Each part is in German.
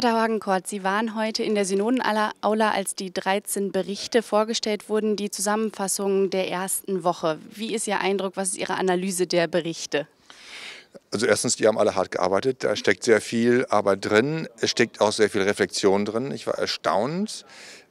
Pater Hagenkort, Sie waren heute in der Synodenaula, als die 13 Berichte vorgestellt wurden, die Zusammenfassung der ersten Woche. Wie ist Ihr Eindruck, was ist Ihre Analyse der Berichte? Also erstens, die haben alle hart gearbeitet, da steckt sehr viel Arbeit drin, es steckt auch sehr viel Reflexion drin. Ich war erstaunt,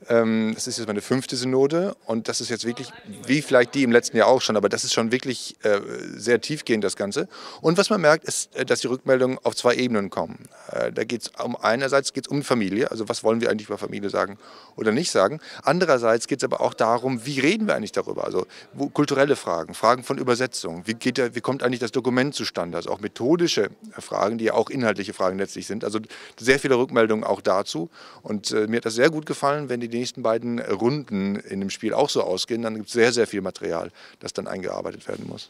ähm, das ist jetzt meine fünfte Synode und das ist jetzt wirklich, wie vielleicht die im letzten Jahr auch schon, aber das ist schon wirklich äh, sehr tiefgehend das Ganze. Und was man merkt, ist, äh, dass die Rückmeldungen auf zwei Ebenen kommen. Äh, da geht es um einerseits geht's um Familie, also was wollen wir eigentlich über Familie sagen oder nicht sagen. Andererseits geht es aber auch darum, wie reden wir eigentlich darüber, also kulturelle Fragen, Fragen von Übersetzung, wie, geht, wie kommt eigentlich das Dokument zustande, also auch methodische Fragen, die ja auch inhaltliche Fragen letztlich sind. Also sehr viele Rückmeldungen auch dazu und mir hat das sehr gut gefallen, wenn die die nächsten beiden Runden in dem Spiel auch so ausgehen, dann gibt es sehr, sehr viel Material, das dann eingearbeitet werden muss.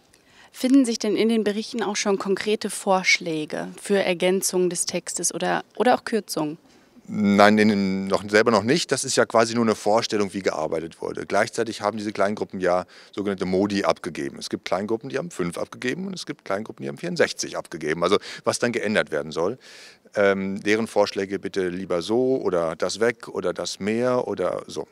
Finden sich denn in den Berichten auch schon konkrete Vorschläge für Ergänzungen des Textes oder, oder auch Kürzungen? Nein, in, in, noch, selber noch nicht. Das ist ja quasi nur eine Vorstellung, wie gearbeitet wurde. Gleichzeitig haben diese Kleingruppen ja sogenannte Modi abgegeben. Es gibt Kleingruppen, die haben fünf abgegeben und es gibt Kleingruppen, die haben 64 abgegeben. Also was dann geändert werden soll. Ähm, deren Vorschläge bitte lieber so oder das weg oder das mehr oder so.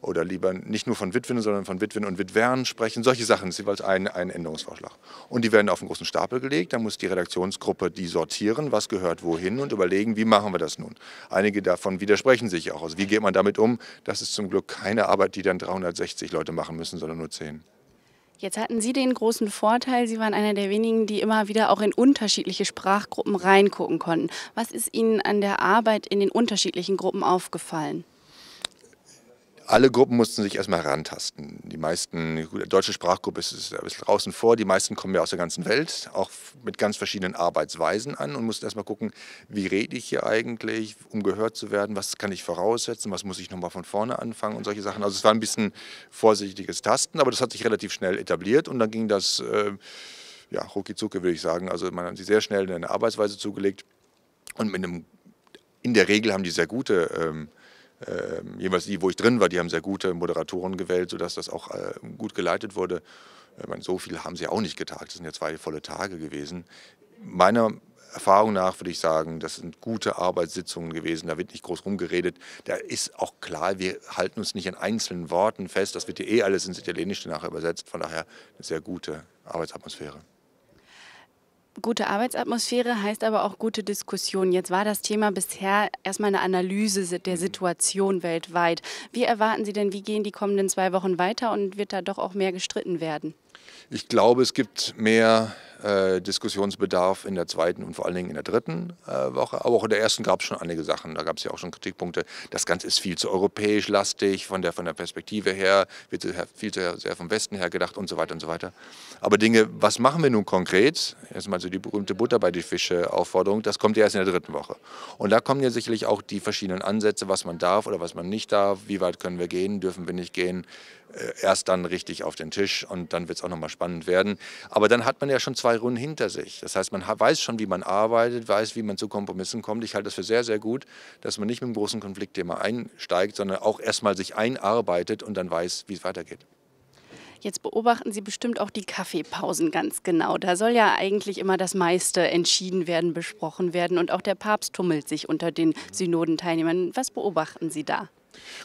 Oder lieber nicht nur von Witwen, sondern von Witwen und Witwern sprechen. Solche Sachen das ist jeweils ein, ein Änderungsvorschlag. Und die werden auf einen großen Stapel gelegt. Da muss die Redaktionsgruppe die sortieren, was gehört wohin und überlegen, wie machen wir das nun. Einige einige davon widersprechen sich auch. Also wie geht man damit um? Das ist zum Glück keine Arbeit, die dann 360 Leute machen müssen, sondern nur 10. Jetzt hatten Sie den großen Vorteil, Sie waren einer der wenigen, die immer wieder auch in unterschiedliche Sprachgruppen reingucken konnten. Was ist Ihnen an der Arbeit in den unterschiedlichen Gruppen aufgefallen? alle Gruppen mussten sich erstmal herantasten. Die meisten, die deutsche Sprachgruppe ist, ein bisschen draußen vor, die meisten kommen ja aus der ganzen Welt, auch mit ganz verschiedenen Arbeitsweisen an und mussten erstmal gucken, wie rede ich hier eigentlich, um gehört zu werden, was kann ich voraussetzen, was muss ich nochmal von vorne anfangen und solche Sachen. Also es war ein bisschen vorsichtiges Tasten, aber das hat sich relativ schnell etabliert und dann ging das, äh, ja, rucki zucki würde ich sagen. Also man hat sich sehr schnell eine Arbeitsweise zugelegt und mit einem, in der Regel haben die sehr gute ähm, äh, jeweils die, wo ich drin war, die haben sehr gute Moderatoren gewählt, sodass das auch äh, gut geleitet wurde. Äh, ich meine, so viel haben sie auch nicht getagt. Das sind ja zwei volle Tage gewesen. Meiner Erfahrung nach würde ich sagen, das sind gute Arbeitssitzungen gewesen. Da wird nicht groß rumgeredet. Da ist auch klar, wir halten uns nicht an einzelnen Worten fest. Das wird ja eh alles ins Italienische nachher übersetzt. Von daher eine sehr gute Arbeitsatmosphäre. Gute Arbeitsatmosphäre heißt aber auch gute Diskussion. Jetzt war das Thema bisher erstmal eine Analyse der mhm. Situation weltweit. Wie erwarten Sie denn, wie gehen die kommenden zwei Wochen weiter und wird da doch auch mehr gestritten werden? Ich glaube, es gibt mehr äh, Diskussionsbedarf in der zweiten und vor allen Dingen in der dritten äh, Woche. Aber auch in der ersten gab es schon einige Sachen. Da gab es ja auch schon Kritikpunkte. Das Ganze ist viel zu europäisch lastig, von der, von der Perspektive her, wird viel zu sehr vom Westen her gedacht und so weiter und so weiter. Aber Dinge, was machen wir nun konkret? Erstmal so die berühmte Butter bei die Fische Aufforderung, das kommt ja erst in der dritten Woche. Und da kommen ja sicherlich auch die verschiedenen Ansätze, was man darf oder was man nicht darf, wie weit können wir gehen, dürfen wir nicht gehen. Äh, erst dann richtig auf den Tisch und dann wird es auch nochmal spannend werden. Aber dann hat man ja schon zwei zwei Runden hinter sich. Das heißt, man weiß schon, wie man arbeitet, weiß, wie man zu Kompromissen kommt. Ich halte das für sehr, sehr gut, dass man nicht mit einem großen Konfliktthema einsteigt, sondern auch erstmal sich einarbeitet und dann weiß, wie es weitergeht. Jetzt beobachten Sie bestimmt auch die Kaffeepausen ganz genau. Da soll ja eigentlich immer das meiste entschieden werden, besprochen werden. Und auch der Papst tummelt sich unter den Synodenteilnehmern. Was beobachten Sie da?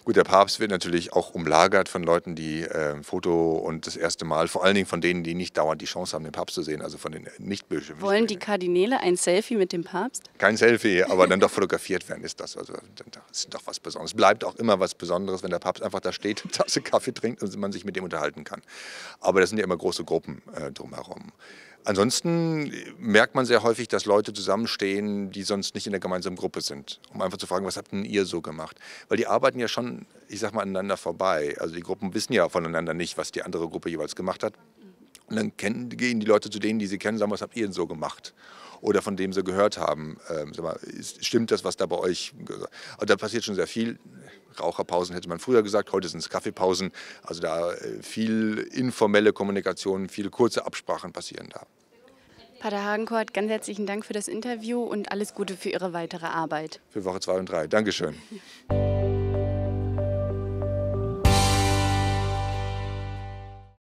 Gut, der Papst wird natürlich auch umlagert von Leuten, die äh, Foto und das erste Mal, vor allen Dingen von denen, die nicht dauernd die Chance haben, den Papst zu sehen, also von den nicht bischöfen Wollen die Kardinäle ein Selfie mit dem Papst? Kein Selfie, aber dann doch fotografiert werden, ist das. Also das ist doch was Besonderes. Bleibt auch immer was Besonderes, wenn der Papst einfach da steht, eine Tasse Kaffee trinkt und man sich mit dem unterhalten kann. Aber das sind ja immer große Gruppen äh, drumherum. Ansonsten merkt man sehr häufig, dass Leute zusammenstehen, die sonst nicht in der gemeinsamen Gruppe sind, um einfach zu fragen, was habt denn ihr so gemacht? Weil die arbeiten ja schon, ich sag mal, aneinander vorbei. Also die Gruppen wissen ja voneinander nicht, was die andere Gruppe jeweils gemacht hat. Und dann kennen, gehen die Leute zu denen, die sie kennen, sagen, was habt ihr denn so gemacht? Oder von dem sie gehört haben, ähm, mal, stimmt das, was da bei euch? Also da passiert schon sehr viel. Raucherpausen hätte man früher gesagt, heute sind es Kaffeepausen. Also da äh, viel informelle Kommunikation, viele kurze Absprachen passieren da. Pater Hagenkort, ganz herzlichen Dank für das Interview und alles Gute für Ihre weitere Arbeit. Für Woche 2 und 3. Dankeschön.